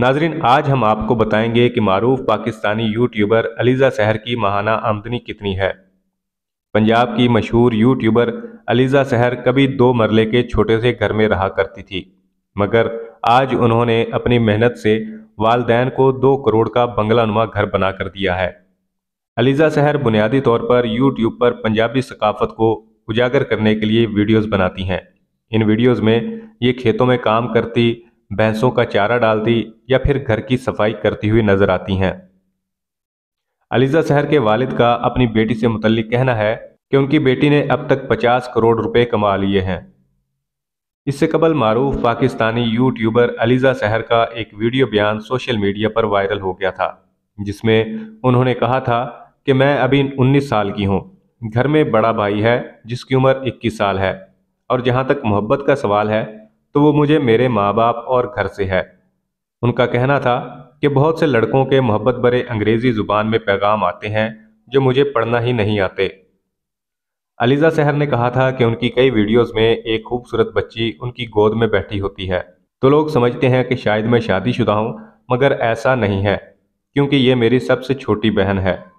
नाजरीन आज हम आपको बताएंगे कि मरूफ पाकिस्तानी यूट्यूबर अलीज़ा सहर की माहाना आमदनी कितनी है पंजाब की मशहूर यूट्यूबर अलीज़ा सहर कभी दो मरले के छोटे से घर में रहा करती थी मगर आज उन्होंने अपनी मेहनत से वालदेन को दो करोड़ का बंगला नुमा घर बना कर दिया है अलीज़ा सहर बुनियादी तौर पर यूट्यूब पर पंजाबी सकाफत को उजागर करने के लिए वीडियोज़ बनाती हैं इन वीडियोज़ में ये खेतों में काम करती भैंसों का चारा डालती या फिर घर की सफाई करती हुई नजर आती हैं अलीजा शहर के वालिद का अपनी बेटी से मुतलिक कहना है कि उनकी बेटी ने अब तक 50 करोड़ रुपए कमा लिए हैं इससे कबल मारूफ पाकिस्तानी यूट्यूबर अलीजा शहर का एक वीडियो बयान सोशल मीडिया पर वायरल हो गया था जिसमें उन्होंने कहा था कि मैं अभी उन्नीस साल की हूँ घर में बड़ा भाई है जिसकी उम्र 21 साल है और जहाँ तक मोहब्बत का सवाल है तो वो मुझे मेरे माँ बाप और घर से है उनका कहना था कि बहुत से लड़कों के मोहब्बत भरे अंग्रेज़ी ज़ुबान में पैगाम आते हैं जो मुझे पढ़ना ही नहीं आते अलीज़ा सहर ने कहा था कि उनकी कई वीडियोस में एक खूबसूरत बच्ची उनकी गोद में बैठी होती है तो लोग समझते हैं कि शायद मैं शादीशुदा हूं मगर ऐसा नहीं है क्योंकि ये मेरी सबसे छोटी बहन है